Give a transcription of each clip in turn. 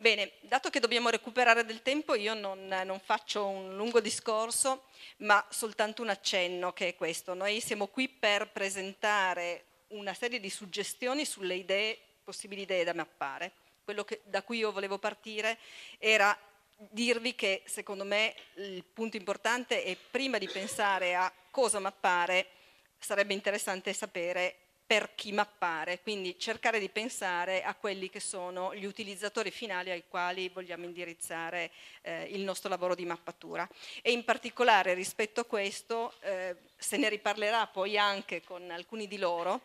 Bene, dato che dobbiamo recuperare del tempo, io non, non, faccio un lungo discorso, ma soltanto un accenno che è questo. Noi siamo qui per presentare una serie di suggestioni sulle idee, possibili idee da mappare. Quello che, da cui io volevo partire era dirvi che secondo me il punto importante è prima di pensare a cosa mappare, sarebbe interessante sapere per chi mappare, quindi cercare di pensare a quelli che sono gli utilizzatori finali ai quali vogliamo indirizzare eh, il nostro lavoro di mappatura. E in particolare rispetto a questo, eh, se ne riparlerà poi anche con alcuni di loro,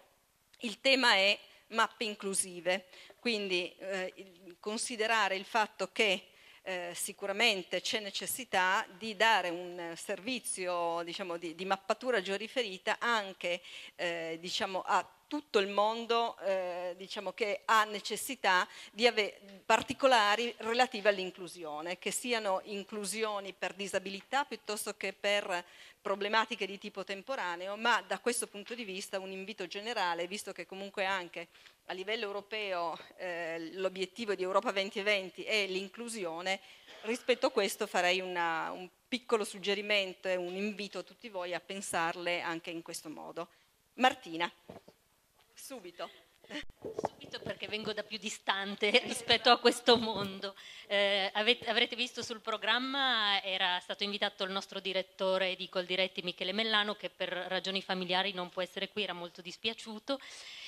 il tema è mappe inclusive, quindi eh, considerare il fatto che eh, sicuramente c'è necessità di dare un servizio diciamo, di, di, mappatura georiferita anche eh, diciamo, a tutto il mondo eh, diciamo che ha necessità di avere particolari relative all'inclusione, che siano inclusioni per disabilità piuttosto che per problematiche di tipo temporaneo, ma da questo punto di vista un invito generale, visto che comunque anche a livello europeo eh, l'obiettivo di Europa 2020 è l'inclusione, rispetto a questo farei una, un piccolo suggerimento e un invito a tutti voi a pensarle anche in questo modo. Martina. Subito. Subito perché vengo da più distante rispetto a questo mondo. Eh, avete, avrete visto sul programma era stato invitato il nostro direttore di Coldiretti Michele Mellano che per ragioni familiari non può essere qui, era molto dispiaciuto.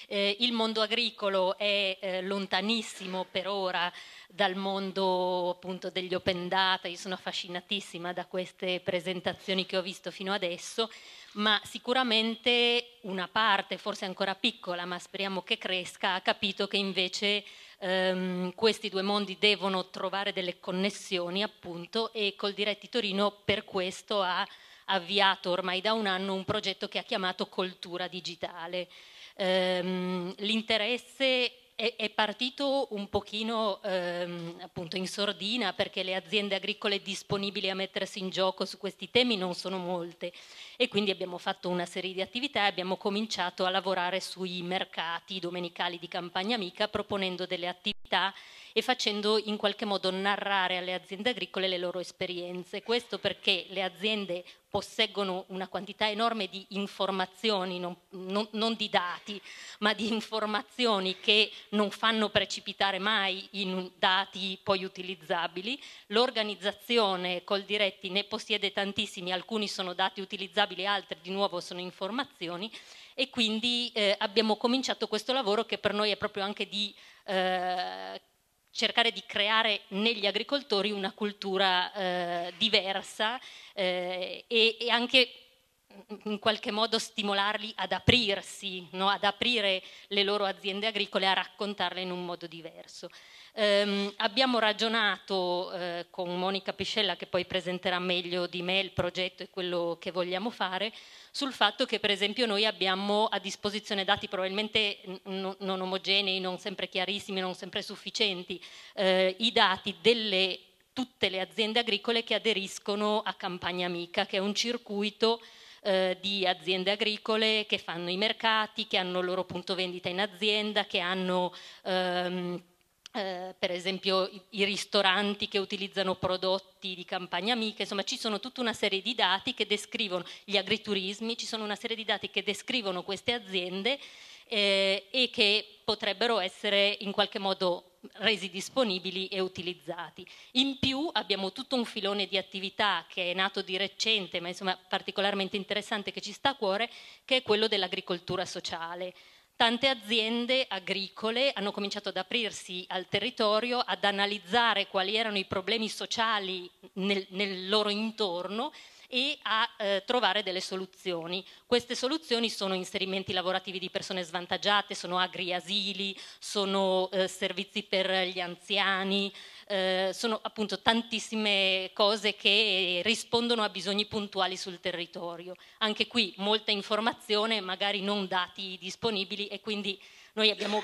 Eh, il mondo agricolo è eh, lontanissimo per ora dal mondo appunto degli open data, io sono affascinatissima da queste presentazioni che ho visto fino adesso ma sicuramente una parte, forse ancora piccola, ma speriamo che cresca, ha capito che invece ehm, questi due mondi devono trovare delle connessioni, appunto, e col Diretti Torino per questo ha avviato ormai da un anno un progetto che ha chiamato Cultura Digitale. Ehm, l'interesse è, è partito un pochino ehm, appunto in sordina perché le aziende agricole disponibili a mettersi in gioco su questi temi non sono molte e quindi abbiamo fatto una serie di attività e abbiamo cominciato a lavorare sui mercati domenicali di Campagna Amica proponendo delle attività e facendo in qualche modo narrare alle aziende agricole le loro esperienze. Questo perché le aziende posseggono una quantità enorme di informazioni, non, non, non, di dati, ma di informazioni che non fanno precipitare mai in dati poi utilizzabili. L'organizzazione col diretti ne possiede tantissimi, alcuni sono dati utilizzabili, altri di nuovo sono informazioni e quindi eh, abbiamo cominciato questo lavoro che per noi è proprio anche di... Eh, cercare di creare negli agricoltori una cultura eh, diversa eh, e, e anche in qualche modo stimolarli ad aprirsi, no? ad aprire le loro aziende agricole, a raccontarle in un modo diverso. Um, abbiamo ragionato uh, con Monica Piscella, che poi presenterà meglio di me il progetto e quello che vogliamo fare, sul fatto che per esempio noi abbiamo a disposizione dati probabilmente n- non omogenei, non sempre chiarissimi, non sempre sufficienti, uh, i dati delle tutte le aziende agricole che aderiscono a Campagna Amica, che è un circuito eh, di aziende agricole che fanno i mercati, che hanno il loro punto vendita in azienda, che hanno... Ehm, eh, per esempio i, i, ristoranti che utilizzano prodotti di campagna amica, insomma ci sono tutta una serie di dati che descrivono gli agriturismi, ci sono una serie di dati che descrivono queste aziende eh, e che potrebbero essere in qualche modo resi disponibili e utilizzati. In più abbiamo tutto un filone di attività che è nato di recente, ma insomma particolarmente interessante che ci sta a cuore, che è quello dell'agricoltura sociale. Tante aziende agricole hanno cominciato ad aprirsi al territorio, ad analizzare quali erano i problemi sociali nel, nel loro intorno e a eh, trovare delle soluzioni. Queste soluzioni sono inserimenti lavorativi di persone svantaggiate, sono agriasili, sono eh, servizi per gli anziani, eh, sono appunto tantissime cose che rispondono a bisogni puntuali sul territorio. Anche qui molta informazione, magari non dati disponibili e quindi noi abbiamo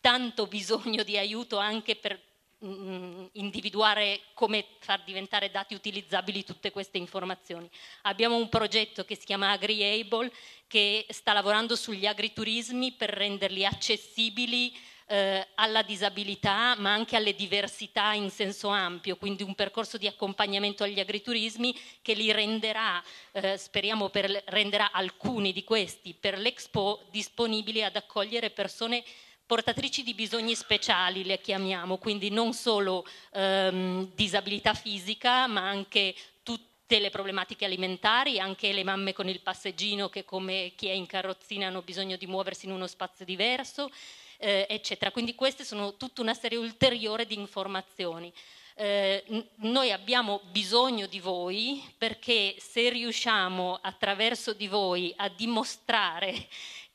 tanto bisogno di aiuto anche per mh, mm, mm, individuare come far diventare dati utilizzabili tutte queste informazioni. Abbiamo un progetto che si chiama AgriAble che sta lavorando sugli agriturismi per renderli accessibili eh, alla disabilità ma anche alle diversità in senso ampio, quindi un percorso di accompagnamento agli agriturismi che li renderà, eh, speriamo, per, renderà alcuni di questi per l'Expo disponibili ad accogliere persone portatrici di bisogni speciali le chiamiamo, quindi non solo ehm, disabilità fisica, ma anche tutte le problematiche alimentari, anche le mamme con il passeggino che come chi è in carrozzina hanno bisogno di muoversi in uno spazio diverso, eh, eccetera. Quindi queste sono tutta una serie ulteriore di informazioni. Eh, noi abbiamo bisogno di voi perché se riusciamo attraverso di voi a dimostrare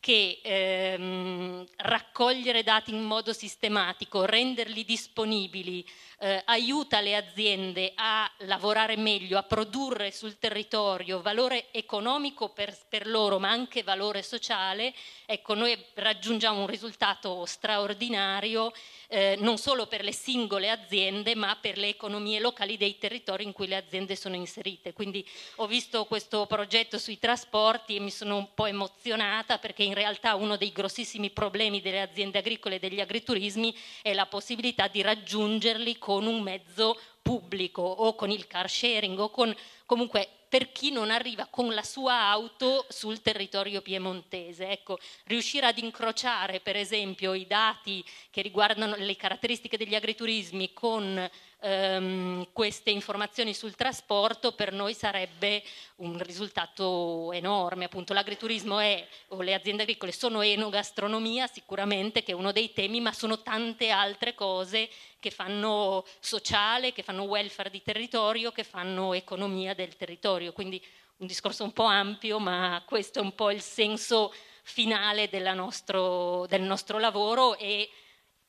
che ehm, raccogliere dati in modo sistematico, renderli disponibili, eh, aiuta le aziende a lavorare meglio, a produrre sul territorio valore economico per, per loro, ma anche valore sociale, ecco, noi raggiungiamo un risultato straordinario eh, non solo per le singole aziende, ma per le economie locali dei territori in cui le aziende sono inserite. Quindi ho visto questo progetto sui trasporti e mi sono un po' emozionata perché in realtà uno dei grossissimi problemi delle aziende agricole e degli agriturismi è la possibilità di raggiungerli con con un mezzo pubblico o con il car sharing o con comunque per chi non arriva con la sua auto sul territorio piemontese. Ecco, riuscire ad incrociare per esempio i dati che riguardano le caratteristiche degli agriturismi con ehm, queste informazioni sul trasporto per noi sarebbe un risultato enorme. Appunto l'agriturismo è, o le aziende agricole sono enogastronomia sicuramente che è uno dei temi, ma sono tante altre cose che fanno sociale, che fanno welfare di territorio, che fanno economia del territorio. Quindi un discorso un po' ampio, ma questo è un po' il senso finale nostro, del nostro lavoro e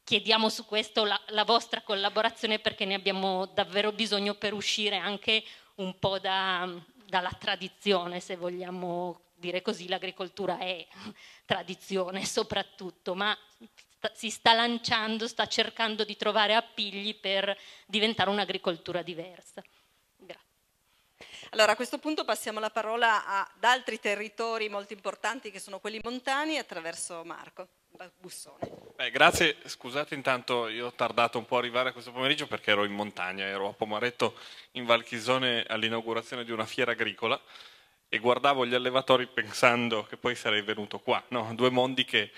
chiediamo su questo la, la, vostra collaborazione perché ne abbiamo davvero bisogno per uscire anche un po' da, dalla tradizione, se vogliamo dire così, l'agricoltura è tradizione soprattutto, ma si sta lanciando, sta cercando di trovare appigli per diventare un'agricoltura diversa. Grazie. Allora a questo punto passiamo la parola ad altri territori molto importanti che sono quelli montani attraverso Marco. Beh, grazie, scusate intanto io ho tardato un po' a arrivare questo pomeriggio perché ero in montagna, ero a Pomaretto in Valchisone all'inaugurazione di una fiera agricola e guardavo gli allevatori pensando che poi sarei venuto qua, no, due mondi che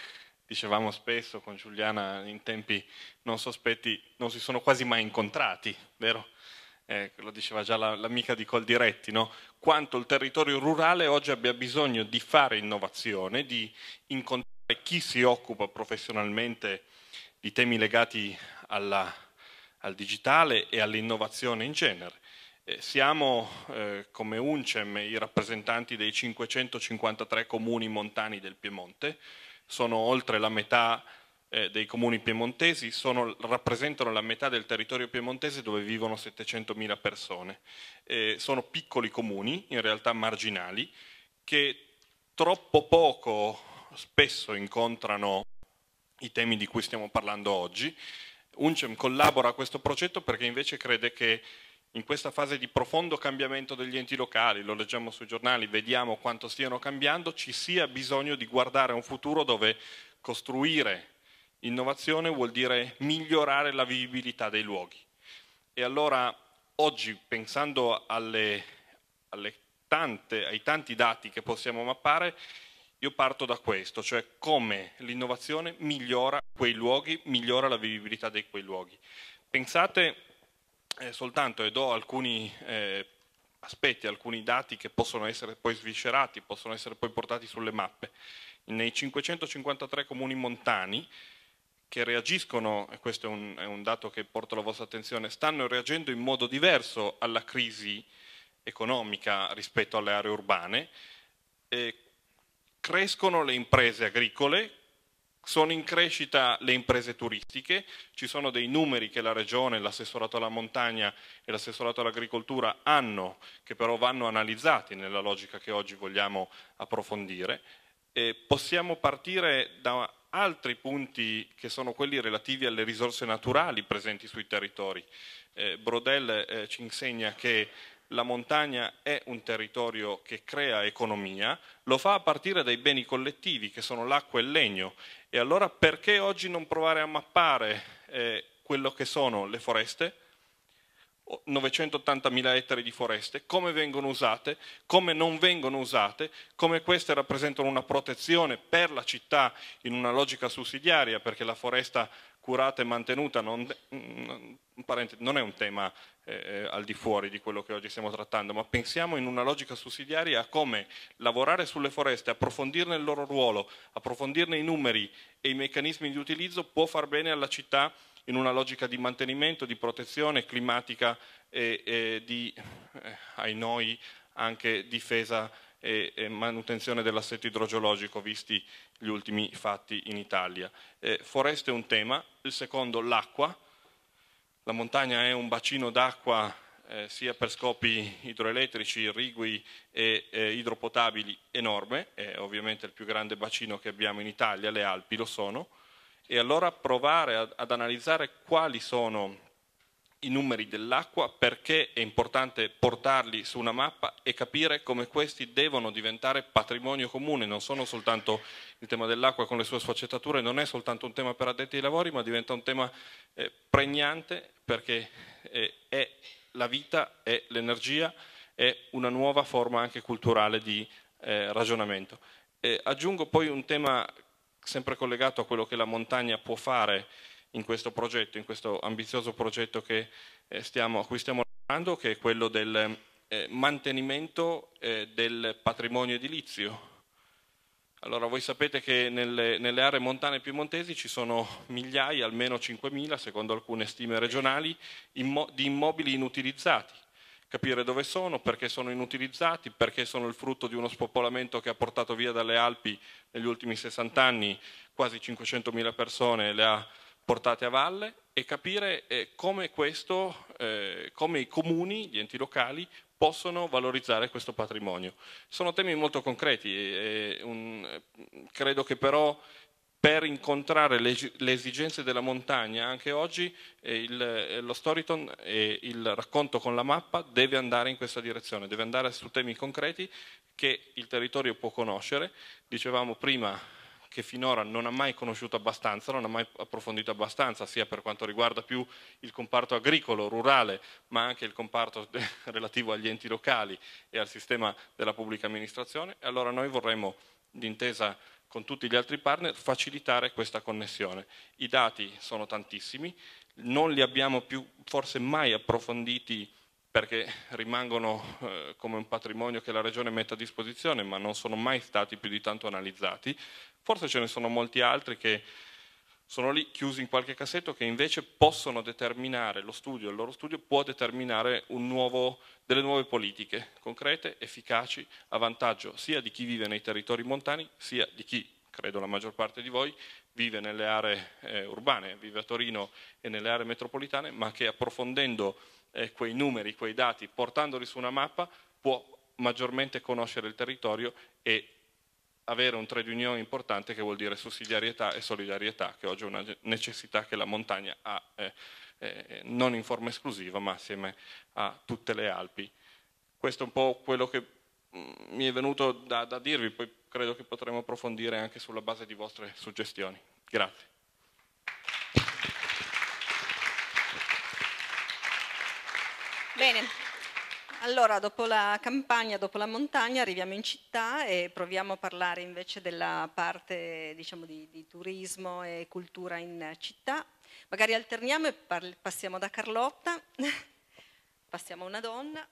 dicevamo spesso con Giuliana in tempi non sospetti non si sono quasi mai incontrati, vero? Eh, lo diceva già l'amica la, di Coldiretti, no? quanto il territorio rurale oggi abbia bisogno di fare innovazione, di incontrare chi si occupa professionalmente di temi legati alla, al digitale e all'innovazione in genere. Eh, siamo eh, come UNCEM i rappresentanti dei 553 comuni montani del Piemonte, sono oltre la metà eh, dei comuni piemontesi, sono, rappresentano la metà del territorio piemontese dove vivono 700.000 persone. Eh, sono piccoli comuni, in realtà marginali, che troppo poco spesso incontrano i temi di cui stiamo parlando oggi. Uncem collabora a questo progetto perché invece crede che in questa fase di profondo cambiamento degli enti locali, lo leggiamo sui giornali, vediamo quanto stiano cambiando, ci sia bisogno di guardare a un futuro dove costruire innovazione vuol dire migliorare la vivibilità dei luoghi. E allora oggi, pensando alle, alle tante, ai tanti dati che possiamo mappare, io parto da questo, cioè come l'innovazione migliora quei luoghi, migliora la vivibilità di quei luoghi. Pensate eh, soltanto, e do alcuni eh, aspetti, alcuni dati che possono essere poi sviscerati, possono essere poi portati sulle mappe. Nei 553 comuni montani che reagiscono, e questo è un, è un dato che porto alla vostra attenzione, stanno reagendo in modo diverso alla crisi economica rispetto alle aree urbane, eh, crescono le imprese agricole, sono in crescita le imprese turistiche, ci sono dei numeri che la Regione, l'assessorato alla montagna e l'assessorato all'agricoltura hanno, che però vanno analizzati nella logica che oggi vogliamo approfondire. E possiamo partire da altri punti che sono quelli relativi alle risorse naturali presenti sui territori. Eh, Brodel eh, ci insegna che la montagna è un territorio che crea economia, lo fa a partire dai beni collettivi che sono l'acqua e il legno. E allora perché oggi non provare a mappare eh, quello che sono le foreste? 980.000 ettari di foreste, come vengono usate, come non vengono usate, come queste rappresentano una protezione per la città in una logica sussidiaria, perché la foresta curata e mantenuta non, mm, mm, non è un tema eh, eh, al di fuori di quello che oggi stiamo trattando, ma pensiamo in una logica sussidiaria a come lavorare sulle foreste, approfondirne il loro ruolo, approfondirne i numeri e i meccanismi di utilizzo può far bene alla città in una logica di mantenimento, di protezione climatica e, e di, eh, ai noi, anche difesa e, e manutenzione dell'assetto idrogeologico, visti gli ultimi fatti in Italia. Eh, foreste è un tema, il secondo l'acqua, la montagna è un bacino d'acqua eh, sia per scopi idroelettrici, irrigui e eh, idropotabili enorme, è ovviamente il più grande bacino che abbiamo in Italia, le Alpi lo sono, e allora provare ad, ad analizzare quali sono i numeri dell'acqua, perché è importante portarli su una mappa e capire come questi devono diventare patrimonio comune, non sono soltanto il tema dell'acqua con le sue sfaccettature, non è soltanto un tema per addetti ai lavori, ma diventa un tema eh, pregnante perché eh, è la vita, è l'energia, è una nuova forma anche culturale di eh, ragionamento. Eh, aggiungo poi un tema sempre collegato a quello che la montagna può fare in questo progetto, in questo ambizioso progetto che, eh, stiamo, a cui stiamo lavorando, che è quello del eh, mantenimento eh, del patrimonio edilizio. Allora, voi sapete che nelle, nelle aree montane piemontesi ci sono migliaia, almeno 5.000, secondo alcune stime regionali, immo di immobili inutilizzati capire dove sono, perché sono inutilizzati, perché sono il frutto di uno spopolamento che ha portato via dalle Alpi negli ultimi 60 anni quasi 500.000 persone, le ha portate a valle e capire eh, come, questo, eh, come i comuni, gli enti locali, possono valorizzare questo patrimonio. Sono temi molto concreti, e, un, eh, credo che però per incontrare le, le, esigenze della montagna anche oggi eh, il, eh, lo Storyton e il racconto con la mappa deve andare in questa direzione, deve andare su temi concreti che il territorio può conoscere. Dicevamo prima che finora non ha mai conosciuto abbastanza, non ha mai approfondito abbastanza, sia per quanto riguarda più il comparto agricolo, rurale, ma anche il comparto relativo agli enti locali e al sistema della pubblica amministrazione. E allora noi vorremmo, d'intesa con tutti gli altri partner, facilitare questa connessione. I dati sono tantissimi, non li abbiamo più forse mai approfonditi perché rimangono eh, come un patrimonio che la Regione mette a disposizione, ma non sono mai stati più di tanto analizzati. Forse ce ne sono molti altri che sono lì chiusi in qualche cassetto che invece possono determinare, lo studio, il loro studio può determinare nuovo, delle nuove politiche concrete, efficaci, a vantaggio sia di chi vive nei territori montani, sia di chi, credo la maggior parte di voi, vive nelle aree eh, urbane, vive a Torino e nelle aree metropolitane, ma che approfondendo eh, quei numeri, quei dati, portandoli su una mappa, può maggiormente conoscere il territorio e avere un trade union importante che vuol dire sussidiarietà e solidarietà, che oggi è una necessità che la montagna ha eh, eh, non in forma esclusiva ma assieme a tutte le Alpi. Questo è un po' quello che mm, mi è venuto da, da dirvi, poi credo che potremo approfondire anche sulla base di vostre suggestioni. Grazie. Bene. Allora, dopo la campagna, dopo la montagna, arriviamo in città e proviamo a parlare invece della parte diciamo, di, di turismo e cultura in città. Magari alterniamo e passiamo da Carlotta, passiamo a una donna.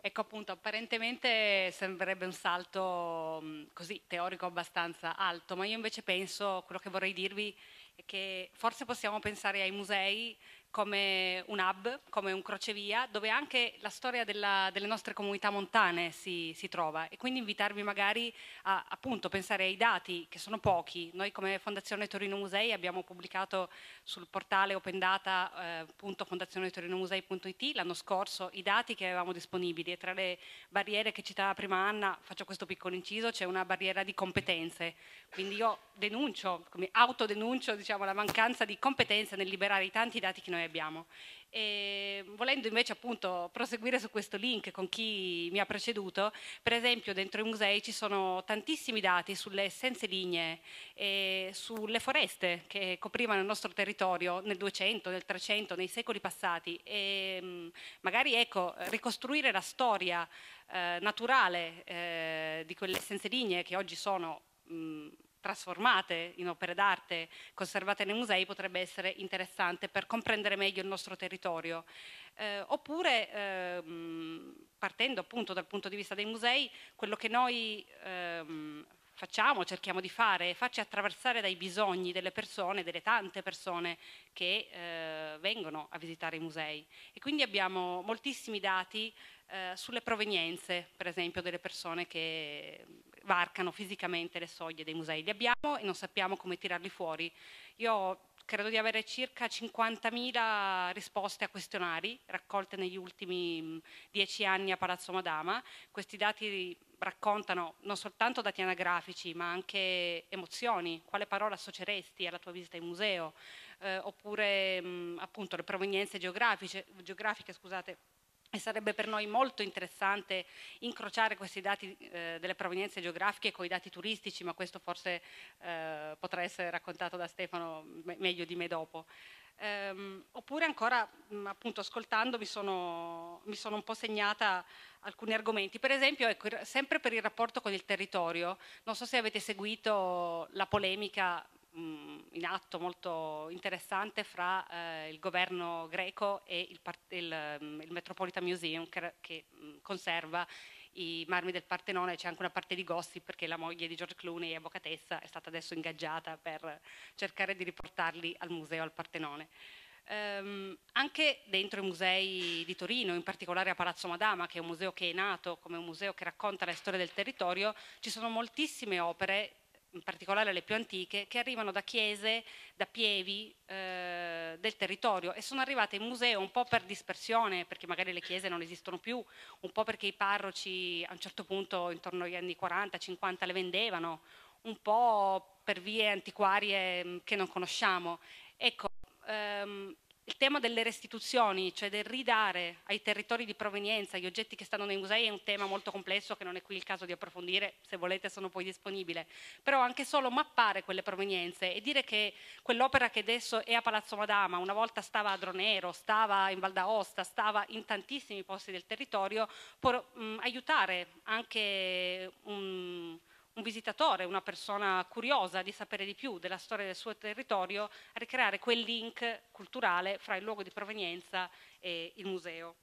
Ecco appunto, apparentemente sembrerebbe un salto mm, così teorico abbastanza alto, ma io invece penso, quello che vorrei dirvi è che forse possiamo pensare ai musei come un hub, come un crocevia, dove anche la storia della, delle nostre comunità montane si, si, trova e quindi invitarvi magari a appunto, pensare ai dati, che sono pochi. Noi come Fondazione Torino Musei abbiamo pubblicato sul portale opendata.fondazionetorinmusei.it eh, l'anno scorso i dati che avevamo disponibili e tra le barriere che citava prima Anna, faccio questo piccolo inciso, c'è una barriera di competenze. Quindi io denuncio, come autodenuncio diciamo, la mancanza di competenza nel liberare i tanti dati che noi abbiamo. E volendo invece appunto proseguire su questo link con chi mi ha preceduto, per esempio dentro i musei ci sono tantissimi dati sulle essenze lignee e sulle foreste che coprivano il nostro territorio nel 200, nel 300, nei secoli passati e magari ecco ricostruire la storia eh, naturale eh, di quelle essenze lignee che oggi sono mh, trasformate in opere d'arte, conservate nei musei, potrebbe essere interessante per comprendere meglio il nostro territorio. Eh, oppure, ehm, partendo appunto dal punto di vista dei musei, quello che noi ehm, facciamo, cerchiamo di fare, farci attraversare dai bisogni delle persone, delle tante persone che eh, vengono a visitare i musei. E quindi abbiamo moltissimi dati eh, sulle provenienze, per esempio, delle persone che varcano fisicamente le soglie dei musei. Li abbiamo e non sappiamo come tirarli fuori. Io credo di avere circa 50.000 risposte a questionari raccolte negli ultimi dieci anni a Palazzo Madama. Questi dati raccontano non soltanto dati anagrafici, ma anche emozioni. Quale parola associeresti alla tua visita in museo? Eh, oppure mh, appunto le provenienze geografiche, geografiche scusate, e sarebbe per noi molto interessante incrociare questi dati eh, delle provenienze geografiche con i dati turistici, ma questo forse eh, potrà essere raccontato da Stefano me meglio di me dopo. Ehm, oppure ancora, mh, appunto, ascoltando mi sono, mi sono, un po' segnata alcuni argomenti. Per esempio, ecco, sempre per il rapporto con il territorio, non so se avete seguito la polemica mh, in atto molto interessante fra eh, il governo greco e il, il, il Metropolitan Museum che, che mh, conserva i marmi del Partenone, c'è anche una parte di gossip perché la moglie di George Clooney, avvocatessa, è stata adesso ingaggiata per cercare di riportarli al museo al Partenone. Um, anche dentro i musei di Torino, in particolare a Palazzo Madama, che è un museo che è nato come un museo che racconta la storia del territorio, ci sono moltissime opere in particolare le più antiche, che arrivano da chiese, da pievi eh, del territorio e sono arrivate in museo un po' per dispersione, perché magari le chiese non esistono più, un po' perché i parroci a un certo punto intorno agli anni 40-50 le vendevano, un po' per vie antiquarie mm, che non conosciamo. Ecco, ehm, il tema delle restituzioni, cioè del ridare ai territori di provenienza gli oggetti che stanno nei musei, è un tema molto complesso che non è qui il caso di approfondire, se volete sono poi disponibile. Però anche solo mappare quelle provenienze e dire che quell'opera che adesso è a Palazzo Madama, una volta stava a Dronero, stava in Val d'Aosta, stava in tantissimi posti del territorio, può mh, aiutare anche un un visitatore, una persona curiosa di sapere di più della storia del suo territorio, ricreare quel link culturale fra il luogo di provenienza e il museo.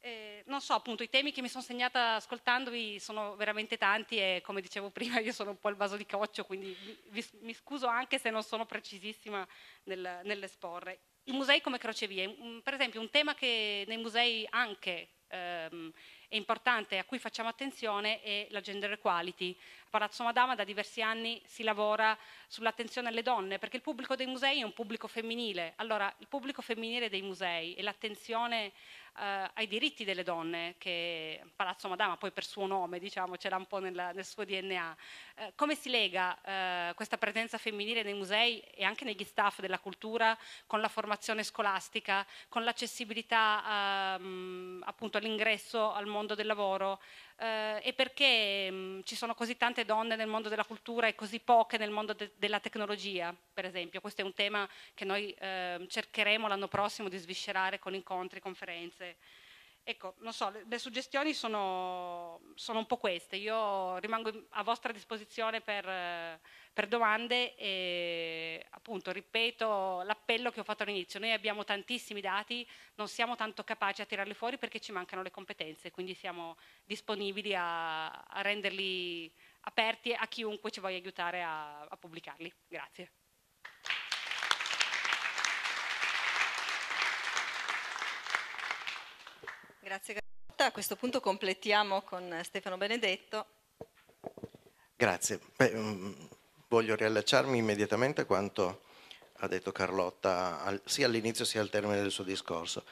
Eh, non so, appunto, i temi che mi sono segnata ascoltandovi sono veramente tanti e come dicevo prima io sono un po' il vaso di coccio, quindi vi, mi scuso anche se non sono precisissima nel, nell'esporre. I musei come crocevie, mm, per esempio un tema che nei musei anche ehm, e importante a cui facciamo attenzione è la gender equality. A Palazzo Madama da diversi anni si lavora sull'attenzione alle donne perché il pubblico dei musei è un pubblico femminile. Allora, il pubblico femminile dei musei e l'attenzione eh, ai diritti delle donne, che Palazzo Madama poi per suo nome diciamo, ce l'ha un po' nella, nel suo DNA. Eh, come si lega eh, questa presenza femminile nei musei e anche negli staff della cultura con la formazione scolastica, con l'accessibilità ehm, appunto all'ingresso al mondo del lavoro? eh, e perché mh, mm, ci sono così tante donne nel mondo della cultura e così poche nel mondo de- della tecnologia, per esempio. Questo è un tema che noi eh, cercheremo l'anno prossimo di sviscerare con incontri, conferenze. Ecco, non so, le, le suggestioni sono, sono, un po' queste. Io rimango a vostra disposizione per... Eh, per domande, eh, appunto ripeto l'appello che ho fatto all'inizio, noi abbiamo tantissimi dati, non siamo tanto capaci a tirarli fuori perché ci mancano le competenze, quindi siamo disponibili a, a renderli aperti a chiunque ci voglia aiutare a, a pubblicarli. Grazie. Grazie a questo punto completiamo con Stefano Benedetto. Grazie. Beh, mm, voglio riallacciarmi immediatamente a quanto ha detto Carlotta sia all'inizio sia al termine del suo discorso.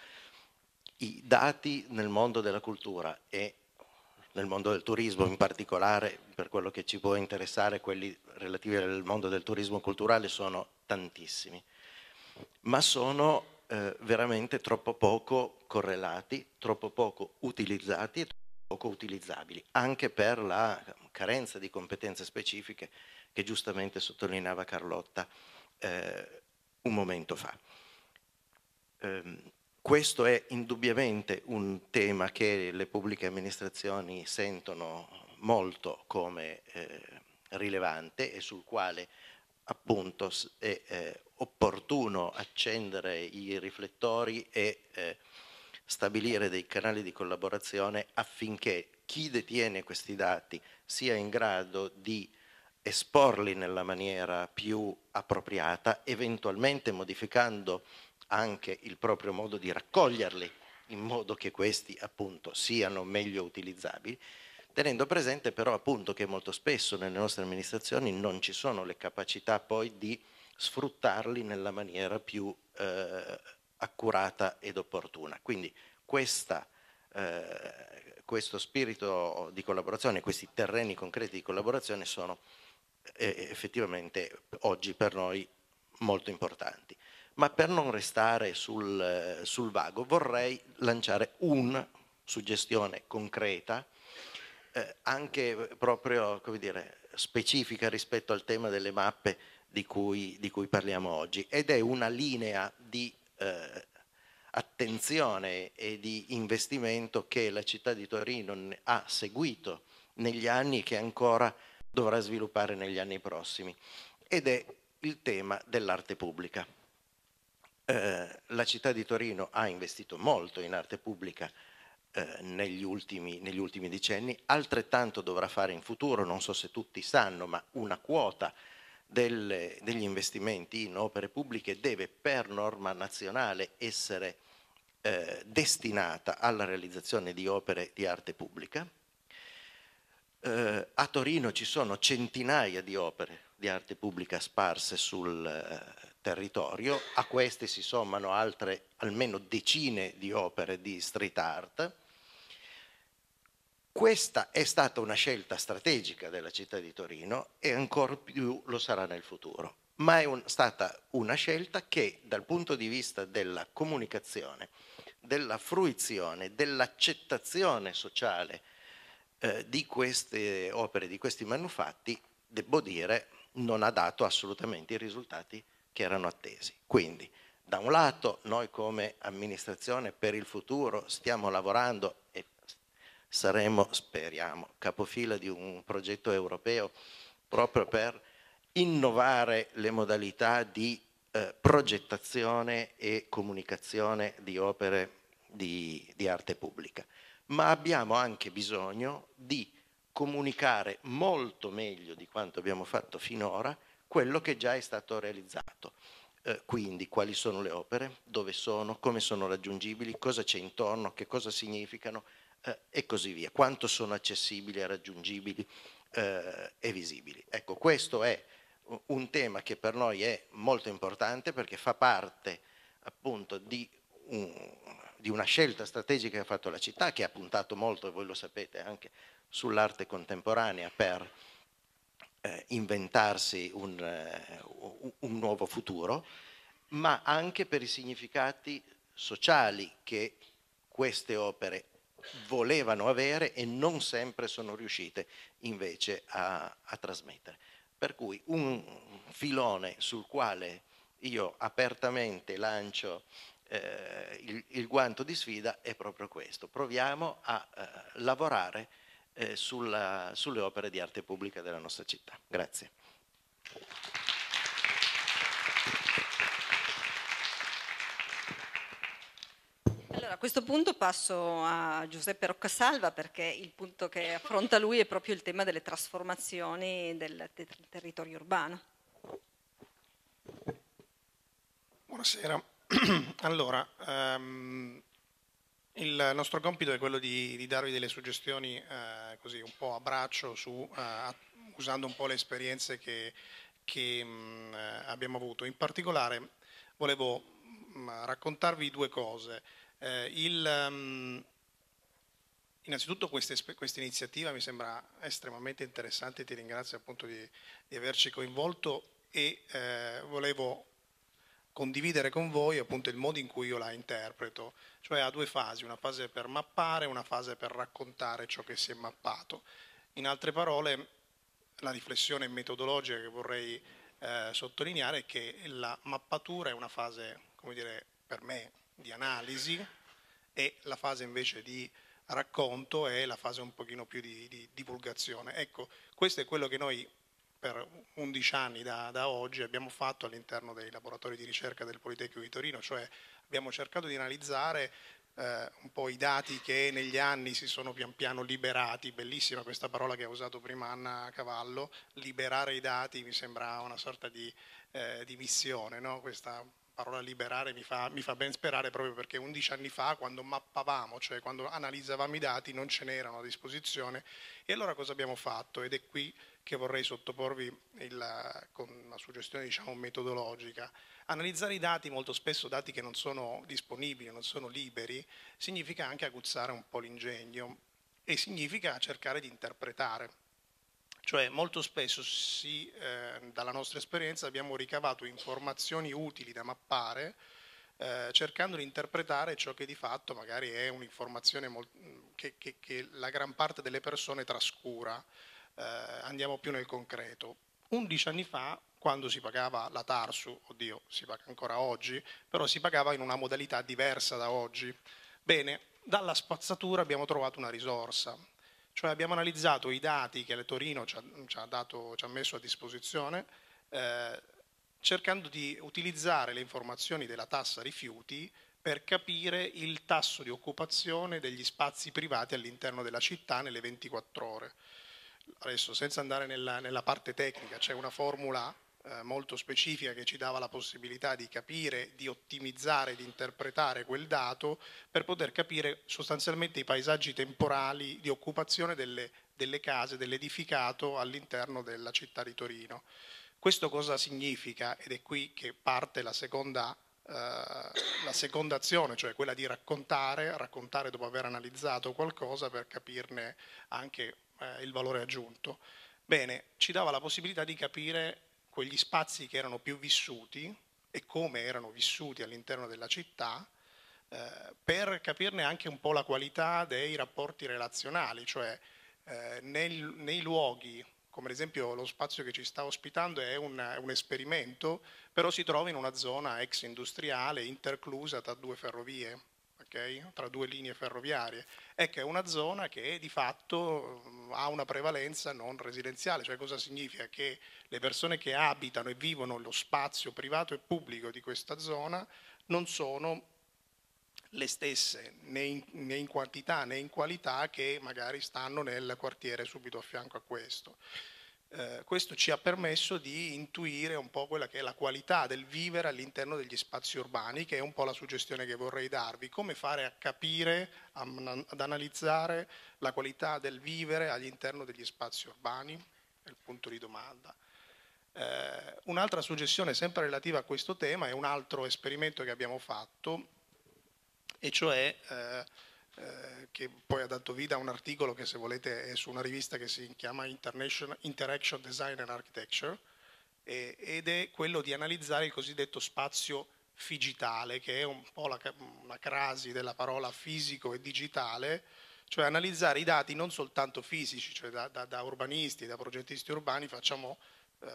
I dati nel mondo della cultura e nel mondo del turismo in particolare, per quello che ci può interessare, quelli relativi al mondo del turismo culturale sono tantissimi, ma sono eh, veramente troppo poco correlati, troppo poco utilizzati e troppo poco utilizzabili, anche per la carenza di competenze specifiche che giustamente sottolineava Carlotta eh, un momento fa. Eh, questo è indubbiamente un tema che le pubbliche amministrazioni sentono molto come eh, rilevante e sul quale appunto è eh, opportuno accendere i riflettori e eh, stabilire dei canali di collaborazione affinché chi detiene questi dati sia in grado di esporli nella maniera più appropriata, eventualmente modificando anche il proprio modo di raccoglierli in modo che questi appunto siano meglio utilizzabili, tenendo presente però appunto che molto spesso nelle nostre amministrazioni non ci sono le capacità poi di sfruttarli nella maniera più eh, accurata ed opportuna. Quindi questa, eh, questo spirito di collaborazione, questi terreni concreti di collaborazione sono effettivamente oggi per noi molto importanti. Ma per non restare sul, sul vago vorrei lanciare una suggestione concreta, eh, anche proprio dire, specifica rispetto al tema delle mappe di cui, di cui, parliamo oggi, ed è una linea di eh, attenzione e di investimento che la città di Torino ha seguito negli anni che ancora dovrà sviluppare negli anni prossimi ed è il tema dell'arte pubblica. Eh, la città di Torino ha investito molto in arte pubblica eh, negli, ultimi, negli ultimi decenni, altrettanto dovrà fare in futuro, non so se tutti sanno, ma una quota delle, degli investimenti in opere pubbliche deve per norma nazionale essere eh, destinata alla realizzazione di opere di arte pubblica eh, a Torino ci sono centinaia di opere di arte pubblica sparse sul eh, territorio, a queste si sommano altre almeno decine di opere di street art. Questa è stata una scelta strategica della città di Torino e ancora più lo sarà nel futuro, ma è un, stata una scelta che dal punto di vista della comunicazione, della fruizione, dell'accettazione sociale eh, di queste opere, di questi manufatti, devo dire, non ha dato assolutamente i risultati che erano attesi. Quindi, da un lato, noi come amministrazione per il futuro stiamo lavorando e saremo, speriamo, capofila di un progetto europeo proprio per innovare le modalità di eh, progettazione e comunicazione di opere di, di arte pubblica ma abbiamo anche bisogno di comunicare molto meglio di quanto abbiamo fatto finora quello che già è stato realizzato. Eh, quindi quali sono le opere, dove sono, come sono raggiungibili, cosa c'è intorno, che cosa significano eh, e così via, quanto sono accessibili, raggiungibili eh, e visibili. Ecco, questo è un tema che per noi è molto importante perché fa parte appunto di un, di una scelta strategica che ha fatto la città, che ha puntato molto, e voi lo sapete, anche sull'arte contemporanea per eh, inventarsi un, eh, un nuovo futuro, ma anche per i significati sociali che queste opere volevano avere e non sempre sono riuscite invece a, a, trasmettere. Per cui un filone sul quale io apertamente lancio eh, il, il, guanto di sfida è proprio questo, proviamo a eh, lavorare eh, sulla, sulle opere di arte pubblica della nostra città. Grazie. Allora, a questo punto passo a Giuseppe Roccasalva perché il punto che affronta lui è proprio il tema delle trasformazioni del territorio urbano. Buonasera. allora, um, il nostro compito è quello di, di darvi delle suggestioni uh, così un po' a braccio su, uh, usando un po' le esperienze che, che um, abbiamo avuto. In particolare volevo um, raccontarvi due cose. Uh, il, mm, Innanzitutto questa, quest iniziativa mi sembra estremamente interessante, ti ringrazio appunto di, di averci coinvolto e eh, volevo condividere con voi appunto il modo in cui io la interpreto, cioè ha due fasi, una fase per mappare e una fase per raccontare ciò che si è mappato. In altre parole, la riflessione metodologica che vorrei eh, sottolineare è che la mappatura è una fase, come dire, per me di analisi e la fase invece di racconto è la fase un pochino più di, di divulgazione. Ecco, questo è quello che noi per 11 anni da, da oggi abbiamo fatto all'interno dei laboratori di ricerca del Politecnico di Torino, cioè abbiamo cercato di analizzare eh, un po' i dati che negli anni si sono pian piano liberati, bellissima questa parola che ha usato prima Anna Cavallo, liberare i dati mi sembra una sorta di, eh, di missione, no? questa parola liberare mi fa, mi fa ben sperare proprio perché 11 anni fa quando mappavamo, cioè quando analizzavamo i dati, non ce n'erano a disposizione e allora cosa abbiamo fatto? Ed è qui che vorrei sottoporvi il, con una suggestione diciamo metodologica. Analizzare i dati, molto spesso dati che non sono disponibili, non sono liberi, significa anche aguzzare un po' l'ingegno e significa cercare di interpretare cioè molto spesso si, eh, dalla nostra esperienza abbiamo ricavato informazioni utili da mappare eh, cercando di interpretare ciò che di fatto magari è un'informazione che, che, che, la gran parte delle persone trascura. Eh, andiamo più nel concreto. 11 anni fa, quando si pagava la Tarsu, oddio, si paga ancora oggi, però si pagava in una modalità diversa da oggi. Bene, dalla spazzatura abbiamo trovato una risorsa, cioè abbiamo analizzato i dati che Torino ci ha, ci ha, dato, ci ha messo a disposizione eh, cercando di utilizzare le informazioni della tassa rifiuti per capire il tasso di occupazione degli spazi privati all'interno della città nelle 24 ore. Adesso senza andare nella, nella parte tecnica, c'è una formula eh, molto specifica che ci dava la possibilità di capire, di ottimizzare, di interpretare quel dato per poter capire sostanzialmente i paesaggi temporali di occupazione delle, delle case, dell'edificato all'interno della città di Torino. Questo cosa significa? Ed è qui che parte la seconda Uh, la seconda azione, cioè quella di raccontare, raccontare dopo aver analizzato qualcosa per capirne anche uh, il valore aggiunto. Bene, ci dava la possibilità di capire quegli spazi che erano più vissuti e come erano vissuti all'interno della città eh, per capirne anche un po' la qualità dei rapporti relazionali, cioè eh, nel, nei luoghi come ad esempio lo spazio che ci sta ospitando è un, un, esperimento, però si trova in una zona ex industriale interclusa tra due ferrovie okay? tra due linee ferroviarie, è che è una zona che di fatto ha una prevalenza non residenziale, cioè cosa significa? Che le persone che abitano e vivono lo spazio privato e pubblico di questa zona non sono le stesse né in, né in quantità né in qualità che magari stanno nel quartiere subito a fianco a questo. Eh, questo ci ha permesso di intuire un po' quella che è la qualità del vivere all'interno degli spazi urbani, che è un po' la suggestione che vorrei darvi, come fare a capire, a, ad analizzare la qualità del vivere all'interno degli spazi urbani, è il punto di domanda. Eh, un'altra suggestione sempre relativa a questo tema è un altro esperimento che abbiamo fatto, e cioè... Eh, eh, che poi ha dato vita a un articolo che se volete è su una rivista che si chiama International Interaction Design and Architecture eh, ed è quello di analizzare il cosiddetto spazio figitale che è un po' la, una crasi della parola fisico e digitale cioè analizzare i dati non soltanto fisici, cioè da, da, da urbanisti, da progettisti urbani facciamo, eh,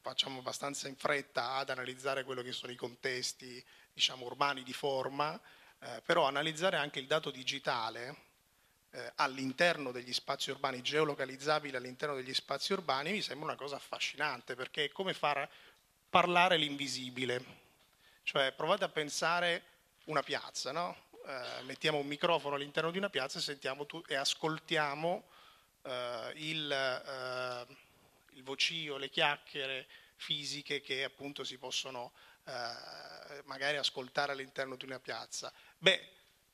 facciamo, abbastanza in fretta ad analizzare quello che sono i contesti diciamo, urbani di forma, eh, però analizzare anche il dato digitale eh, all'interno degli spazi urbani, geolocalizzabile all'interno degli spazi urbani, mi sembra una cosa affascinante perché è come far parlare l'invisibile. Cioè provate a pensare una piazza, no? eh, mettiamo un microfono all'interno di una piazza e, tu- e ascoltiamo eh, il, eh, il vocio, le chiacchiere fisiche che appunto si possono eh, magari ascoltare all'interno di una piazza. Beh,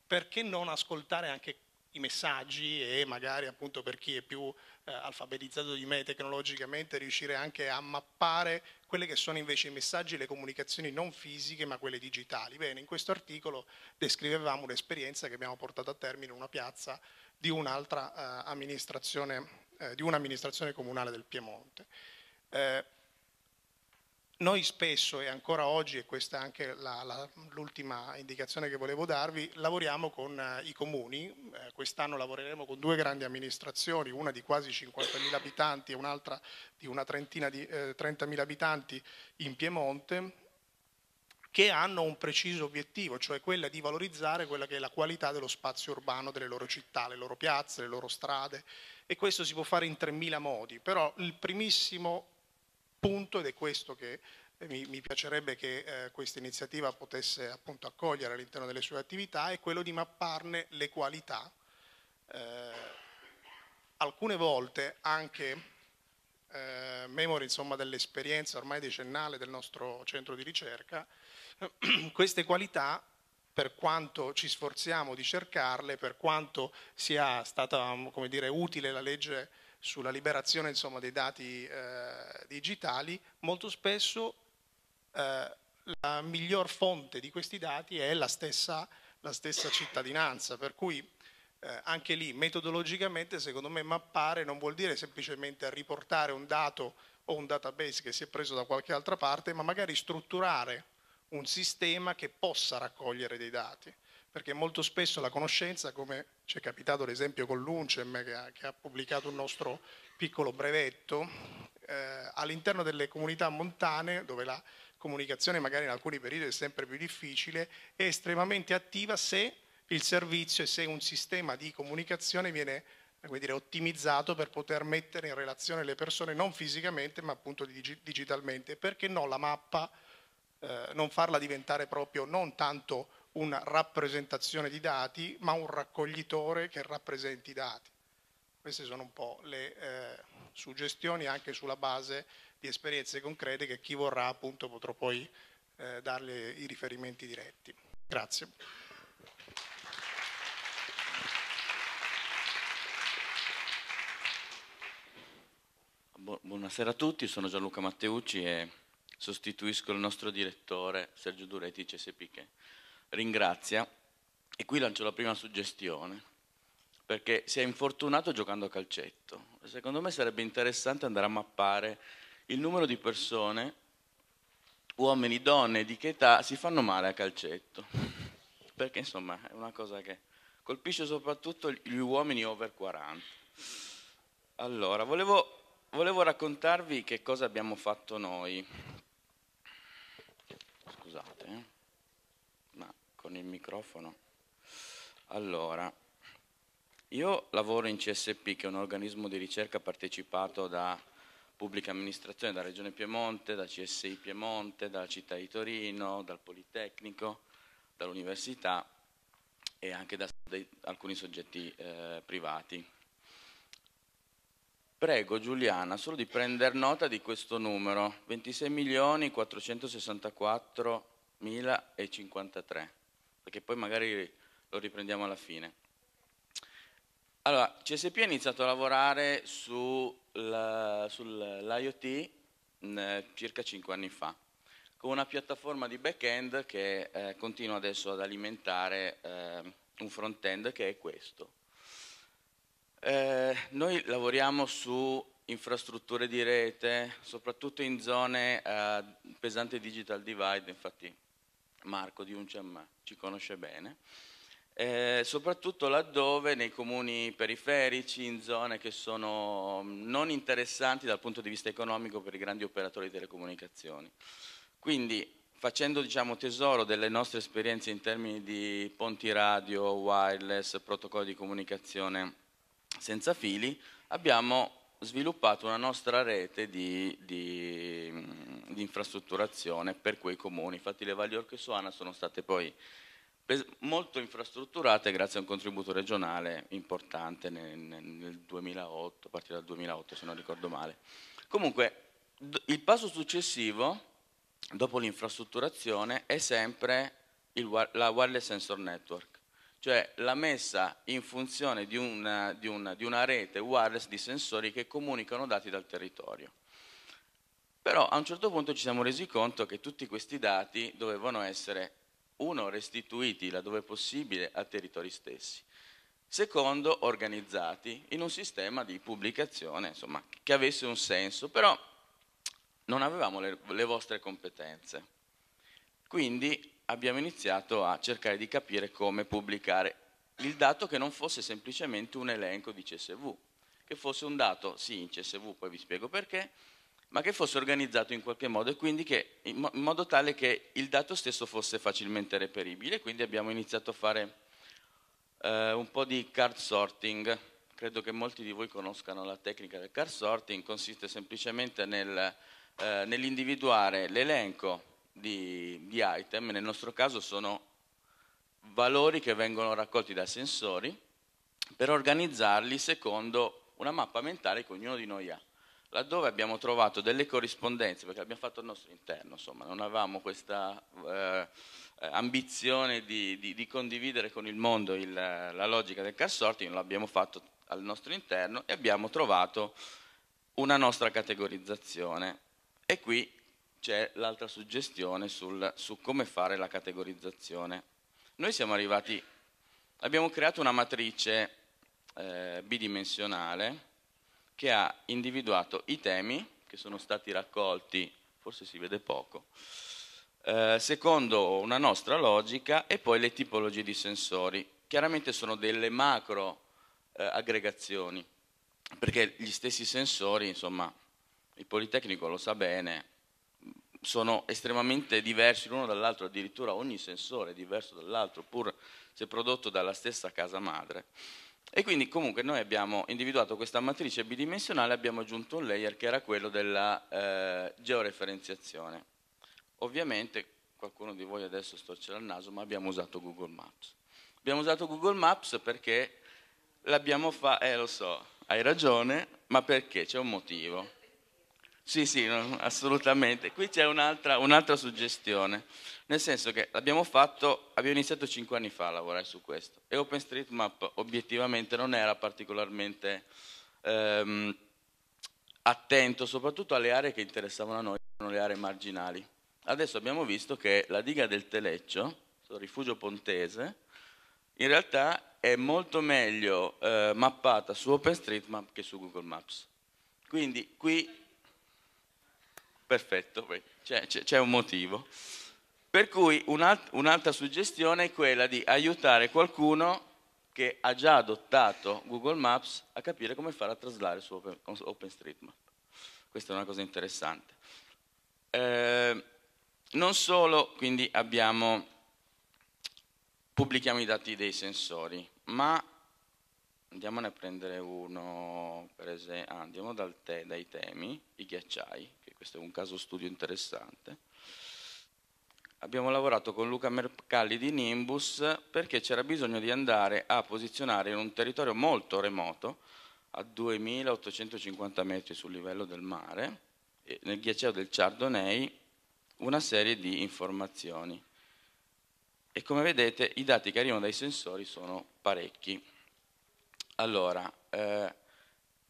perché non ascoltare anche i messaggi e magari appunto per chi è più eh, alfabetizzato di me tecnologicamente riuscire anche a mappare quelle che sono invece i messaggi e le comunicazioni non fisiche ma quelle digitali. Bene, in questo articolo descrivevamo un'esperienza che abbiamo portato a termine in una piazza di un'altra eh, amministrazione, eh, di un'amministrazione comunale del Piemonte. Eh, noi spesso e ancora oggi, e questa è anche la, la, l'ultima indicazione che volevo darvi, lavoriamo con eh, i comuni, eh, quest'anno lavoreremo con due grandi amministrazioni, una di quasi 50.000 abitanti e un'altra di una trentina di eh, 30.000 abitanti in Piemonte, che hanno un preciso obiettivo, cioè quella di valorizzare quella che è la qualità dello spazio urbano delle loro città, le loro piazze, le loro strade e questo si può fare in 3.000 modi, però il primissimo punto ed è questo che eh, mi, mi piacerebbe che eh, questa iniziativa potesse appunto accogliere all'interno delle sue attività, è quello di mapparne le qualità, eh, alcune volte anche eh, memore dell'esperienza ormai decennale del nostro centro di ricerca, queste qualità per quanto ci sforziamo di cercarle, per quanto sia stata dire, utile la legge sulla liberazione insomma, dei dati eh, digitali, molto spesso eh, la miglior fonte di questi dati è la stessa, la stessa cittadinanza, per cui eh, anche lì metodologicamente secondo me mappare non vuol dire semplicemente riportare un dato o un database che si è preso da qualche altra parte, ma magari strutturare un sistema che possa raccogliere dei dati perché molto spesso la conoscenza, come ci è capitato ad esempio con l'UNCEM che ha, che ha pubblicato un nostro piccolo brevetto, eh, all'interno delle comunità montane dove la comunicazione magari in alcuni periodi è sempre più difficile, è estremamente attiva se il servizio e se un sistema di comunicazione viene dire, ottimizzato per poter mettere in relazione le persone non fisicamente ma appunto digitalmente. Perché no la mappa eh, non farla diventare proprio non tanto una rappresentazione di dati, ma un raccoglitore che rappresenti i dati. Queste sono un po' le eh, suggestioni anche sulla base di esperienze concrete che chi vorrà appunto potrà poi eh, darle i riferimenti diretti. Grazie. Buonasera a tutti, sono Gianluca Matteucci e sostituisco il nostro direttore Sergio Duretti CSP che ringrazia. E qui lancio la prima suggestione, perché si è infortunato giocando a calcetto. Secondo me sarebbe interessante andare a mappare il numero di persone, uomini, donne, di che età, si fanno male a calcetto. Perché insomma è una cosa che colpisce soprattutto gli uomini over 40. Allora, volevo, volevo raccontarvi che cosa abbiamo fatto noi con il microfono. Allora, io lavoro in CSP, che è un organismo di ricerca partecipato da pubblica amministrazione, da Regione Piemonte, da CSI Piemonte, dalla città di Torino, dal Politecnico, dall'università e anche da alcuni soggetti eh, privati. Prego Giuliana solo di prendere nota di questo numero, 26.464.053 perché poi magari lo riprendiamo alla fine. Allora, CSP ha iniziato a lavorare sull'IoT mm, circa 5 anni fa, con una piattaforma di back-end che eh, continua adesso ad alimentare eh, un front-end che è questo. Eh, noi lavoriamo su infrastrutture di rete, soprattutto in zone eh, pesante digital divide, infatti Marco di Unciam ci conosce bene, eh, soprattutto laddove nei comuni periferici, in zone che sono mm, non interessanti dal punto di vista economico per i grandi operatori di telecomunicazioni. Quindi facendo diciamo, tesoro delle nostre esperienze in termini di ponti radio, wireless, protocolli di comunicazione senza fili, abbiamo sviluppato una nostra rete di, di, mm, di, infrastrutturazione per quei comuni. Infatti le valli Orchesuana sono state poi molto infrastrutturate grazie a un contributo regionale importante nel, nel 2008, a partire dal 2008 se non ricordo male. Comunque il passo successivo, dopo l'infrastrutturazione, è sempre il, la wireless sensor network cioè la messa in funzione di una, di, una, di una, rete wireless di sensori che comunicano dati dal territorio. Però a un certo punto ci siamo resi conto che tutti questi dati dovevano essere, uno, restituiti laddove possibile ai territori stessi, secondo, organizzati in un sistema di pubblicazione, insomma, che avesse un senso, però non avevamo le, le vostre competenze. Quindi abbiamo iniziato a cercare di capire come pubblicare il dato che non fosse semplicemente un elenco di CSV, che fosse un dato, sì, in CSV, poi vi spiego perché, ma che fosse organizzato in qualche modo e quindi che, in, modo tale che il dato stesso fosse facilmente reperibile. Quindi abbiamo iniziato a fare eh, un po' di card sorting. Credo che molti di voi conoscano la tecnica del card sorting, consiste semplicemente nel, eh, nell'individuare l'elenco di, di item, nel nostro caso sono valori che vengono raccolti da sensori per organizzarli secondo una mappa mentale che ognuno di noi ha, laddove abbiamo trovato delle corrispondenze, perché l'abbiamo fatto al nostro interno, insomma, non avevamo questa eh, eh ambizione di, di, di, condividere con il mondo il, la logica del car sorting, l'abbiamo fatto al nostro interno e abbiamo trovato una nostra categorizzazione. E qui c'è l'altra suggestione sul, su come fare la categorizzazione. Noi siamo arrivati, abbiamo creato una matrice eh, bidimensionale che ha individuato i temi che sono stati raccolti, forse si vede poco, eh, secondo una nostra logica e poi le tipologie di sensori. Chiaramente sono delle macro eh, aggregazioni, perché gli stessi sensori, insomma, il Politecnico lo sa bene, sono estremamente diversi l'uno dall'altro, addirittura ogni sensore è diverso dall'altro, pur se prodotto dalla stessa casa madre. E quindi comunque noi abbiamo individuato questa matrice bidimensionale, e abbiamo aggiunto un layer che era quello della eh, georeferenziazione. Ovviamente qualcuno di voi adesso storcerà il naso, ma abbiamo usato Google Maps. Abbiamo usato Google Maps perché l'abbiamo fatto, eh lo so, hai ragione, ma perché? C'è un motivo. Sì, sì, assolutamente. Qui c'è un'altra, un'altra suggestione, nel senso che l'abbiamo fatto, abbiamo iniziato cinque anni fa a lavorare su questo e OpenStreetMap obiettivamente non era particolarmente ehm, attento soprattutto alle aree che interessavano a noi, erano le aree marginali. Adesso abbiamo visto che la diga del Teleccio, il rifugio pontese, in realtà è molto meglio eh, mappata su OpenStreetMap che su Google Maps. Quindi qui perfetto, c'è, c'è un motivo. Per cui un'alt- un'altra suggestione è quella di aiutare qualcuno che ha già adottato Google Maps a capire come fare a traslare su Open, OpenStreetMap. Questa è una cosa interessante. Eh, non solo quindi abbiamo, pubblichiamo i dati dei sensori, ma Andiamone a prendere uno, per esempio, ah, andiamo te, dai temi, i ghiacciai, che questo è un caso studio interessante. Abbiamo lavorato con Luca Mercalli di Nimbus perché c'era bisogno di andare a posizionare in un territorio molto remoto, a 2850 metri sul livello del mare, nel ghiacciaio del Chardonnay, una serie di informazioni. E come vedete i dati che arrivano dai sensori sono parecchi. Allora, eh,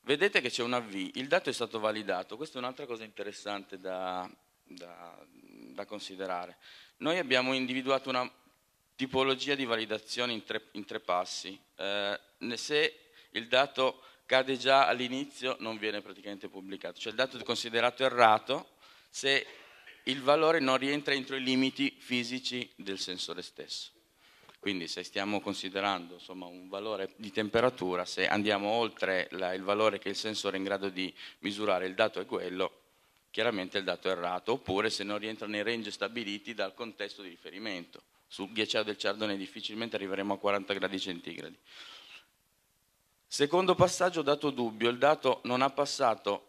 vedete che c'è una V, il dato è stato validato, questa è un'altra cosa interessante da, da, da, considerare. Noi abbiamo individuato una tipologia di validazione in tre, in tre passi. Eh, se il dato cade già all'inizio non viene praticamente pubblicato, cioè il dato è considerato errato se il valore non rientra entro i limiti fisici del sensore stesso. Quindi se stiamo considerando insomma, un valore di temperatura, se andiamo oltre la, il valore che il sensore è in grado di misurare, il dato è quello, chiaramente il dato è errato, oppure se non rientra nei range stabiliti dal contesto di riferimento. Sul ghiacciaio del Ciardone difficilmente arriveremo a 40 gradi centigradi. Secondo passaggio, dato dubbio, il dato non ha passato,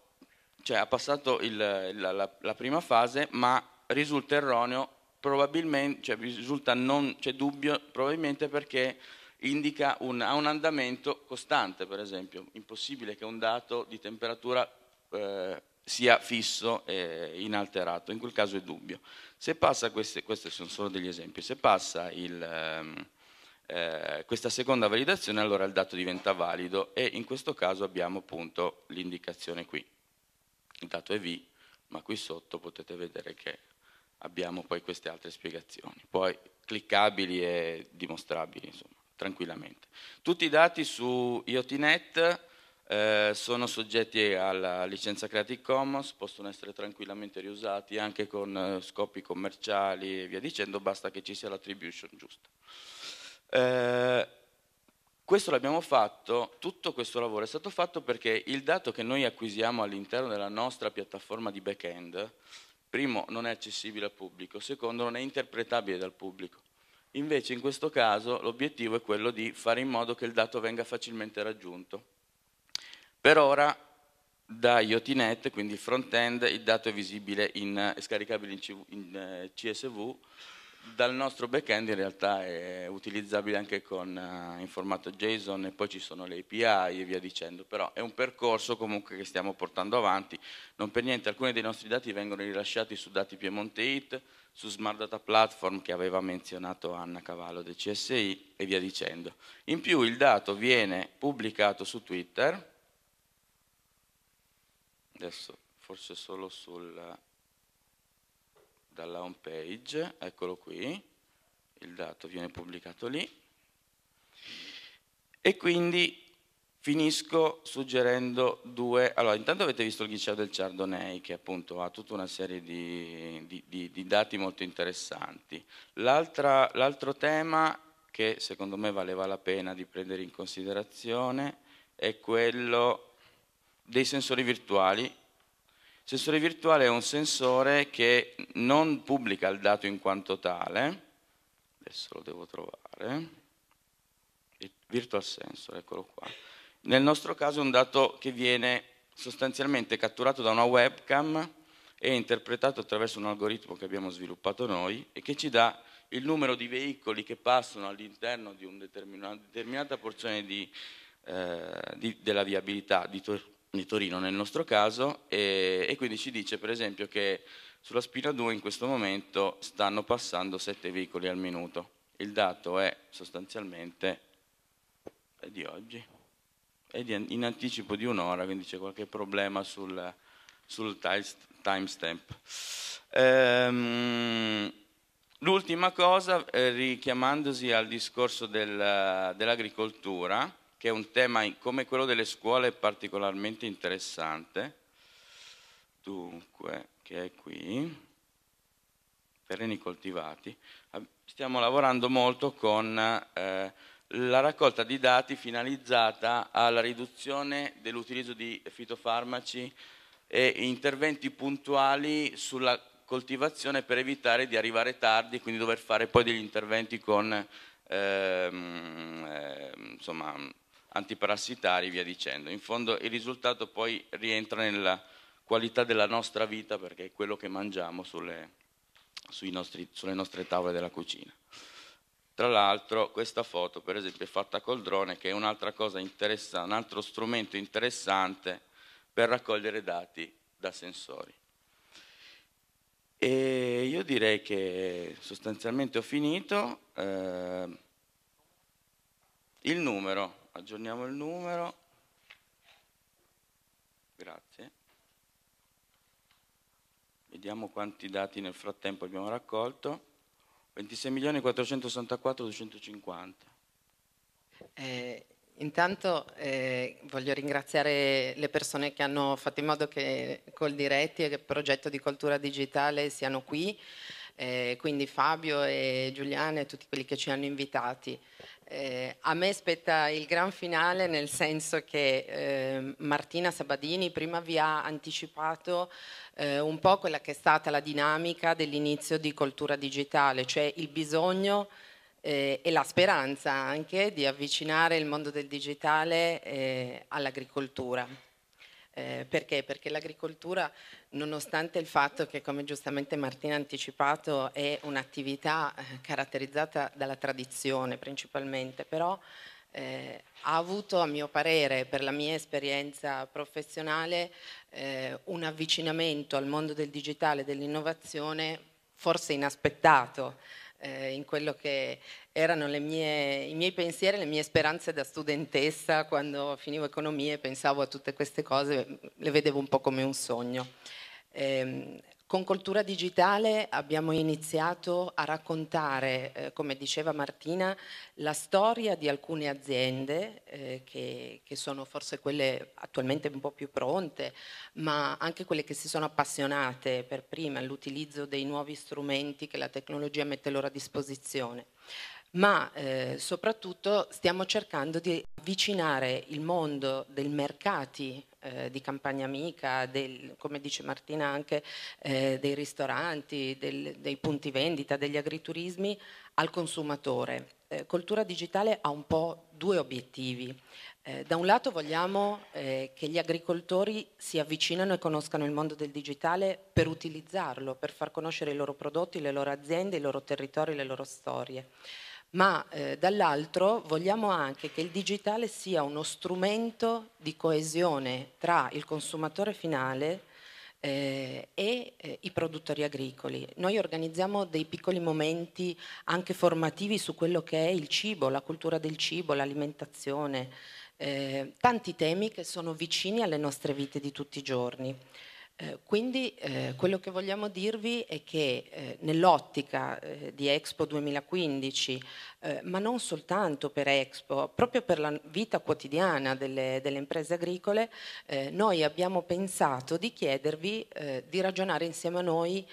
cioè ha passato il, la, la, la prima fase, ma risulta erroneo probabilmente, cioè, risulta non c'è dubbio, probabilmente perché indica un, ha un andamento costante, per esempio. Impossibile che un dato di temperatura eh, sia fisso e inalterato, in quel caso è dubbio. Se passa, queste, questi sono solo degli esempi, se passa il, ehm, eh, questa seconda validazione allora il dato diventa valido e in questo caso abbiamo appunto l'indicazione qui. Il dato è V, ma qui sotto potete vedere che abbiamo poi queste altre spiegazioni, poi cliccabili e dimostrabili, insomma, tranquillamente. Tutti i dati su IoTNet eh, sono soggetti alla licenza Creative Commons, possono essere tranquillamente riusati anche con eh, scopi commerciali e via dicendo, basta che ci sia l'attribution giusta. Eh, questo l'abbiamo fatto, tutto questo lavoro è stato fatto perché il dato che noi acquisiamo all'interno della nostra piattaforma di back-end primo non è accessibile al pubblico, secondo non è interpretabile dal pubblico. Invece in questo caso l'obiettivo è quello di fare in modo che il dato venga facilmente raggiunto. Per ora da IoTNet, quindi il front-end, il dato è visibile in, è scaricabile in, in eh, CSV dal nostro backend in realtà è utilizzabile anche con, uh, in formato JSON e poi ci sono le API e via dicendo, però è un percorso comunque che stiamo portando avanti, non per niente alcuni dei nostri dati vengono rilasciati su dati Piemonte IT, su Smart Data Platform che aveva menzionato Anna Cavallo del CSI e via dicendo. In più il dato viene pubblicato su Twitter, adesso forse solo sul dalla home page, eccolo qui, il dato viene pubblicato lì, e quindi finisco suggerendo due, allora intanto avete visto il ghiceo del Chardonnay che appunto ha tutta una serie di, di, di, di dati molto interessanti, l'altro tema che secondo me valeva la pena di prendere in considerazione è quello dei sensori virtuali sensore virtuale è un sensore che non pubblica il dato in quanto tale, adesso lo devo trovare, virtual sensor, eccolo qua. Nel nostro caso è un dato che viene sostanzialmente catturato da una webcam e interpretato attraverso un algoritmo che abbiamo sviluppato noi e che ci dà il numero di veicoli che passano all'interno di una determinata porzione di, eh, di, della viabilità di, di Torino nel nostro caso, e, e, quindi ci dice per esempio che sulla Spina 2 in questo momento stanno passando 7 veicoli al minuto. Il dato è sostanzialmente è di oggi, è di, in anticipo di un'ora, quindi c'è qualche problema sul, sul timestamp. Ehm, L'ultima cosa, eh, richiamandosi al discorso del, dell'agricoltura, che è un tema come quello delle scuole particolarmente interessante. Dunque, che è qui, terreni coltivati, stiamo lavorando molto con eh, la raccolta di dati finalizzata alla riduzione dell'utilizzo di fitofarmaci e interventi puntuali sulla coltivazione per evitare di arrivare tardi e quindi dover fare poi degli interventi con ehm, eh, insomma, antiparassitari e via dicendo. In fondo il risultato poi rientra nella qualità della nostra vita perché è quello che mangiamo sulle, nostri, sulle nostre tavole della cucina. Tra l'altro questa foto per esempio è fatta col drone che è un'altra cosa interessante, un altro strumento interessante per raccogliere dati da sensori. E io direi che sostanzialmente ho finito. Eh, il numero aggiorniamo il numero, grazie, vediamo quanti dati nel frattempo abbiamo raccolto, 26.464.250. Eh, intanto eh, voglio ringraziare le persone che hanno fatto in modo che Col Diretti e il progetto di cultura digitale siano qui. Eh, quindi Fabio e Giuliana e tutti quelli che ci hanno invitati. Eh, a me spetta il gran finale nel senso che eh, Martina Sabadini prima vi ha anticipato eh, un po' quella che è stata la dinamica dell'inizio di Cultura Digitale, cioè il bisogno eh, e la speranza anche di avvicinare il mondo del digitale eh, all'agricoltura. Eh, perché? Perché l'agricoltura, nonostante il fatto che, come giustamente Martina ha anticipato, è un'attività eh, caratterizzata dalla tradizione principalmente, però eh, ha avuto, a mio parere, per la mia esperienza professionale, eh, un avvicinamento al mondo del digitale e dell'innovazione forse inaspettato eh, in quello che erano mie, i miei pensieri, le mie speranze da studentessa quando finivo economia e pensavo a tutte queste cose, le vedevo un po' come un sogno. Eh, con Cultura Digitale abbiamo iniziato a raccontare, eh, come diceva Martina, la storia di alcune aziende eh, che, che, sono forse quelle attualmente un po' più pronte, ma anche quelle che si sono appassionate per prima all'utilizzo dei nuovi strumenti che la tecnologia mette loro a disposizione ma eh, soprattutto stiamo cercando di avvicinare il mondo dei mercati eh, di campagna amica, del, come dice Martina anche, eh, dei ristoranti, del, dei punti vendita, degli agriturismi al consumatore. Eh, Cultura digitale ha un po' due obiettivi. Eh, da un lato vogliamo eh, che gli agricoltori si avvicinano e conoscano il mondo del digitale per utilizzarlo, per far conoscere i loro prodotti, le loro aziende, i loro territori, le loro storie ma eh, dall'altro vogliamo anche che il digitale sia uno strumento di coesione tra il consumatore finale eh, e eh, i produttori agricoli. Noi organizziamo dei piccoli momenti anche formativi su quello che è il cibo, la cultura del cibo, l'alimentazione, eh, tanti temi che sono vicini alle nostre vite di tutti i giorni. Eh, quindi eh, quello che vogliamo dirvi è che eh, nell'ottica eh, di Expo 2015, eh, ma non soltanto per Expo, proprio per la vita quotidiana delle, delle imprese agricole, noi abbiamo pensato di chiedervi di ragionare insieme a noi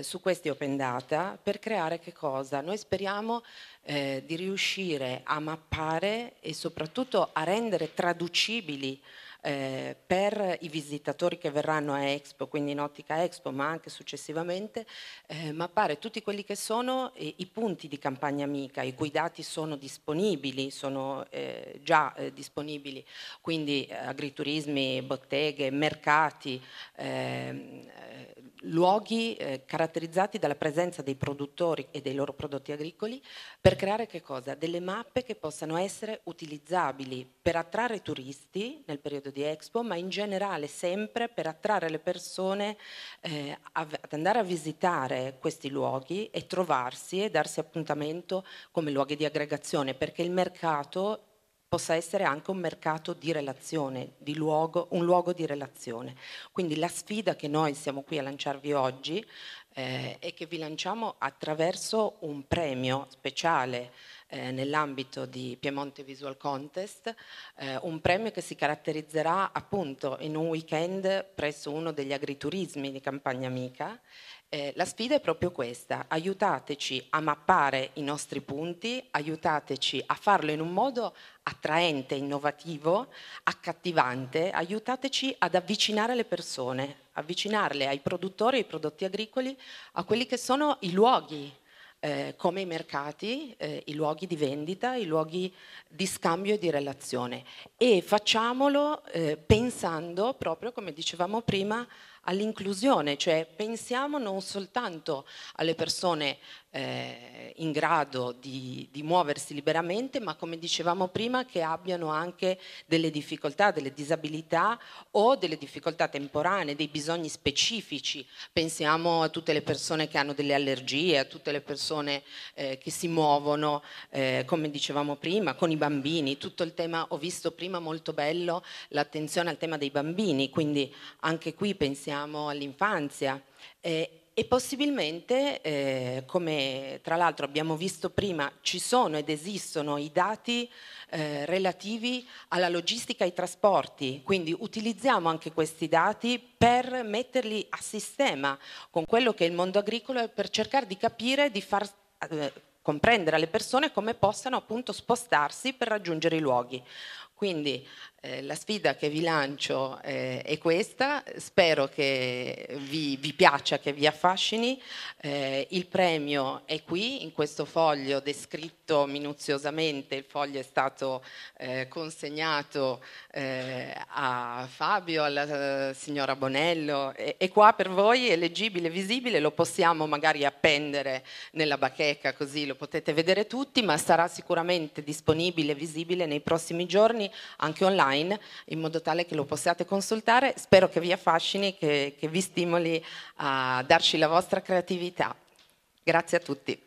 su questi open data per creare che cosa? Noi speriamo di riuscire a mappare e soprattutto a rendere traducibili eh, per i visitatori che verranno a Expo, quindi in ottica Expo, ma anche successivamente, eh, mappare tutti quelli che sono i, eh, i, punti di campagna amica, i cui dati sono disponibili, sono eh, già eh, disponibili, quindi agriturismi, botteghe, mercati, ehm, luoghi eh, caratterizzati dalla presenza dei produttori e dei loro prodotti agricoli per creare che cosa? Delle mappe che possano essere utilizzabili per attrarre turisti nel periodo di Expo, ma in generale sempre per attrarre le persone eh, ad andare a visitare questi luoghi e trovarsi e darsi appuntamento come luoghi di aggregazione, perché il mercato possa essere anche un mercato di relazione, di luogo, un luogo di relazione. Quindi la sfida che noi siamo qui a lanciarvi oggi eh, e che vi lanciamo attraverso un premio speciale eh, nell'ambito di Piemonte Visual Contest, eh, un premio che si caratterizzerà appunto in un weekend presso uno degli agriturismi di Campagna Amica eh, la sfida è proprio questa, aiutateci a mappare i nostri punti, aiutateci a farlo in un modo attraente, innovativo, accattivante, aiutateci ad avvicinare le persone, avvicinarle ai produttori, ai prodotti agricoli, a quelli che sono i luoghi, eh, come i mercati, eh, i luoghi di vendita, i luoghi di scambio e di relazione. E facciamolo eh, pensando proprio, come dicevamo prima, all'inclusione, cioè pensiamo non soltanto alle persone eh, in grado di, di, muoversi liberamente, ma come dicevamo prima che abbiano anche delle difficoltà, delle disabilità o delle difficoltà temporanee, dei bisogni specifici. Pensiamo a tutte le persone che hanno delle allergie, a tutte le persone eh, che si muovono, eh, come dicevamo prima, con i bambini. Tutto il tema, ho visto prima molto bello l'attenzione al tema dei bambini, quindi anche qui pensiamo all'infanzia. Eh, e possibilmente, eh, come tra l'altro abbiamo visto prima, ci sono ed esistono i dati eh, relativi alla logistica e ai trasporti, quindi utilizziamo anche questi dati per metterli a sistema con quello che è il mondo agricolo e per cercare di capire e di far eh, comprendere alle persone come possano appunto spostarsi per raggiungere i luoghi. Quindi eh, la sfida che vi lancio eh, è questa, spero che vi, vi piaccia, che vi affascini. Eh, il premio è qui, in questo foglio descritto minuziosamente, il foglio è stato eh, consegnato eh, a Fabio, alla signora Bonello, è, è qua per voi, è leggibile, visibile, lo possiamo magari appendere nella bacheca così lo potete vedere tutti, ma sarà sicuramente disponibile, visibile nei prossimi giorni anche online online in modo tale che lo possiate consultare. Spero che vi affascini, che, che vi stimoli a darci la vostra creatività. Grazie a tutti.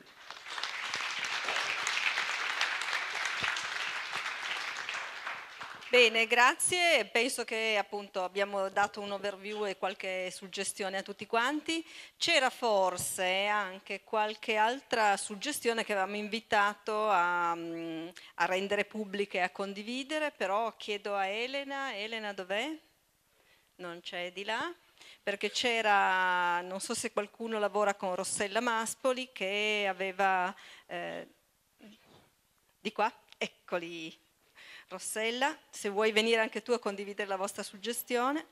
Bene, grazie. Penso che appunto, abbiamo dato un overview e qualche suggestione a tutti quanti. C'era forse anche qualche altra suggestione che avevamo invitato a, mm, a rendere pubblica e a condividere, però chiedo a Elena. Elena dov'è? Non c'è di là perché c'era, non so se qualcuno lavora con Rossella Maspoli che aveva, eh, di qua, eccoli, Rossella, se vuoi venire anche tu a condividere la vostra suggestione.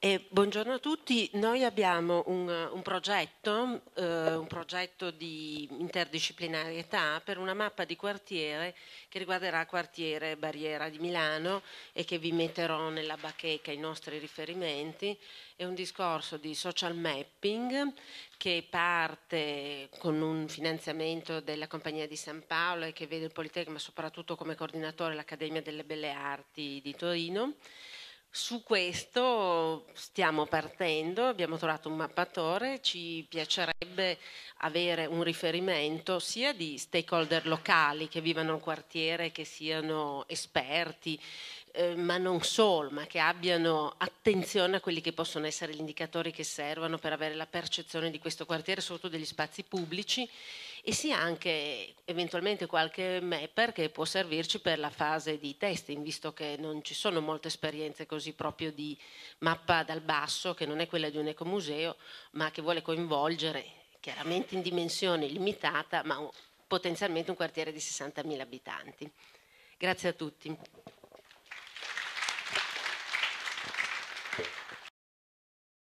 Eh, buongiorno a tutti, noi abbiamo un, un progetto, eh, un progetto di interdisciplinarietà per una mappa di quartiere che riguarderà quartiere Barriera di Milano e che vi metterò nella bacheca i nostri riferimenti, è un discorso di social mapping che parte con un finanziamento della Compagnia di San Paolo e che vede il Politecnico, ma soprattutto come coordinatore l'Accademia delle Belle Arti di Torino. Su questo stiamo partendo, abbiamo trovato un mappatore, ci piacerebbe avere un riferimento sia di stakeholder locali che vivano il quartiere, che siano esperti, eh, ma non solo, ma che abbiano attenzione a quelli che possono essere gli indicatori che servono per avere la percezione di questo quartiere, soprattutto degli spazi pubblici e sia anche eventualmente qualche mapper che può servirci per la fase di testing, visto che non ci sono molte esperienze così proprio di mappa dal basso, che non è quella di un ecomuseo, ma che vuole coinvolgere chiaramente in dimensione limitata, ma potenzialmente un quartiere di 60.000 abitanti. Grazie a tutti.